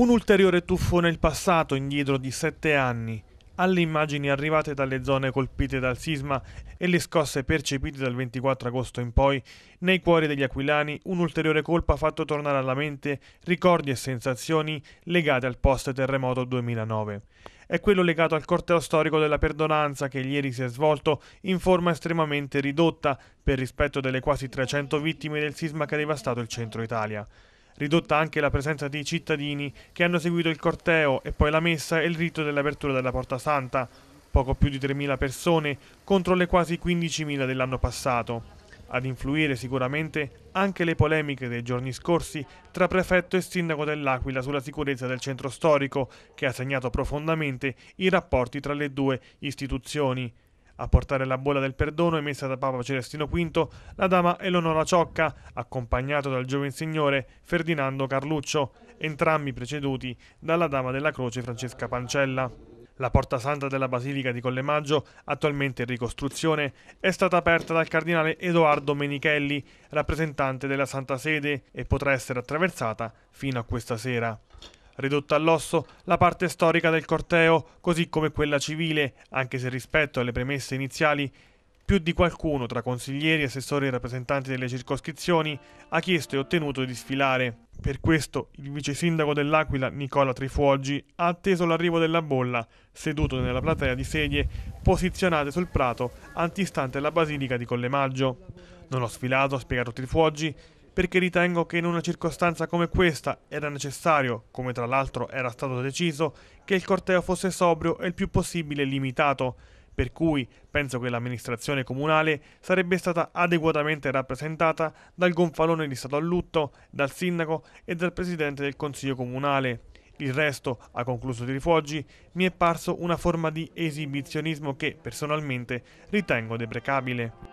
Un ulteriore tuffo nel passato, indietro di sette anni, alle immagini arrivate dalle zone colpite dal sisma e le scosse percepite dal 24 agosto in poi, nei cuori degli aquilani un ulteriore colpo ha fatto tornare alla mente ricordi e sensazioni legate al post-terremoto 2009. È quello legato al corteo storico della perdonanza che ieri si è svolto in forma estremamente ridotta per rispetto delle quasi 300 vittime del sisma che ha devastato il centro Italia ridotta anche la presenza dei cittadini che hanno seguito il corteo e poi la messa e il rito dell'apertura della Porta Santa, poco più di 3.000 persone contro le quasi 15.000 dell'anno passato. Ad influire sicuramente anche le polemiche dei giorni scorsi tra prefetto e sindaco dell'Aquila sulla sicurezza del centro storico, che ha segnato profondamente i rapporti tra le due istituzioni. A portare la bolla del perdono emessa da Papa Celestino V la dama Eleonora Ciocca, accompagnato dal giovane signore Ferdinando Carluccio, entrambi preceduti dalla dama della croce Francesca Pancella. La porta santa della Basilica di Collemaggio, attualmente in ricostruzione, è stata aperta dal cardinale Edoardo Menichelli, rappresentante della Santa Sede, e potrà essere attraversata fino a questa sera ridotta all'osso la parte storica del corteo, così come quella civile, anche se rispetto alle premesse iniziali, più di qualcuno tra consiglieri, assessori e rappresentanti delle circoscrizioni ha chiesto e ottenuto di sfilare. Per questo il vice sindaco dell'Aquila, Nicola Trifuoggi, ha atteso l'arrivo della bolla, seduto nella platea di sedie posizionate sul prato antistante la basilica di Collemaggio. Non ho sfilato, ha spiegato Trifuoggi, perché ritengo che in una circostanza come questa era necessario, come tra l'altro era stato deciso, che il corteo fosse sobrio e il più possibile limitato, per cui penso che l'amministrazione comunale sarebbe stata adeguatamente rappresentata dal gonfalone di Stato a lutto, dal sindaco e dal presidente del Consiglio comunale. Il resto, ha concluso Di Rifoggi, mi è parso una forma di esibizionismo che, personalmente, ritengo deprecabile.